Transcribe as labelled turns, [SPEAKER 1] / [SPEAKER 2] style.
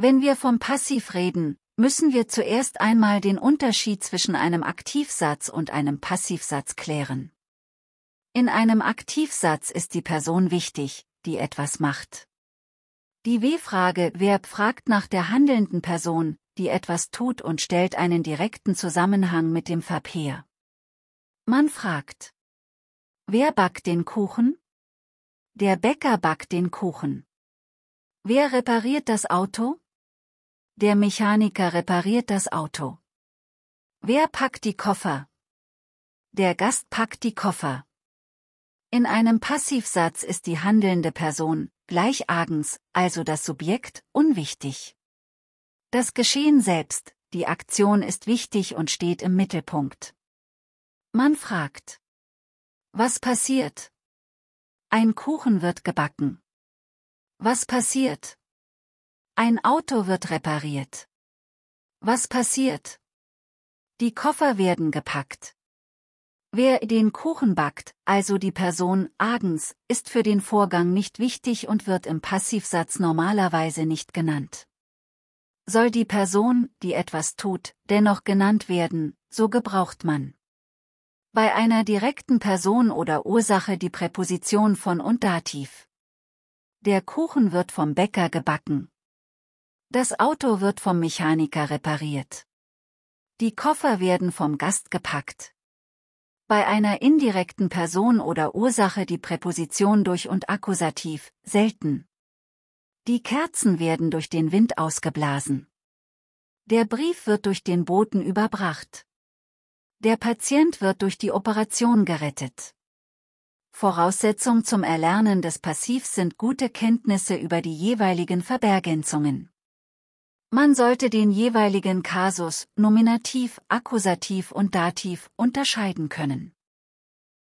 [SPEAKER 1] Wenn wir vom Passiv reden, müssen wir zuerst einmal den Unterschied zwischen einem Aktivsatz und einem Passivsatz klären. In einem Aktivsatz ist die Person wichtig, die etwas macht. Die W-Frage Verb fragt nach der handelnden Person, die etwas tut und stellt einen direkten Zusammenhang mit dem Verkehr. Man fragt. Wer backt den Kuchen? Der Bäcker backt den Kuchen. Wer repariert das Auto? Der Mechaniker repariert das Auto. Wer packt die Koffer? Der Gast packt die Koffer. In einem Passivsatz ist die handelnde Person, gleich Agens, also das Subjekt, unwichtig. Das Geschehen selbst, die Aktion ist wichtig und steht im Mittelpunkt. Man fragt. Was passiert? Ein Kuchen wird gebacken. Was passiert? Ein Auto wird repariert. Was passiert? Die Koffer werden gepackt. Wer den Kuchen backt, also die Person Agens, ist für den Vorgang nicht wichtig und wird im Passivsatz normalerweise nicht genannt. Soll die Person, die etwas tut, dennoch genannt werden, so gebraucht man bei einer direkten Person oder Ursache die Präposition von und Dativ. Der Kuchen wird vom Bäcker gebacken. Das Auto wird vom Mechaniker repariert. Die Koffer werden vom Gast gepackt. Bei einer indirekten Person oder Ursache die Präposition durch und Akkusativ, selten. Die Kerzen werden durch den Wind ausgeblasen. Der Brief wird durch den Boten überbracht. Der Patient wird durch die Operation gerettet. Voraussetzung zum Erlernen des Passivs sind gute Kenntnisse über die jeweiligen Verbergänzungen. Man sollte den jeweiligen Kasus, Nominativ, Akkusativ und Dativ, unterscheiden können.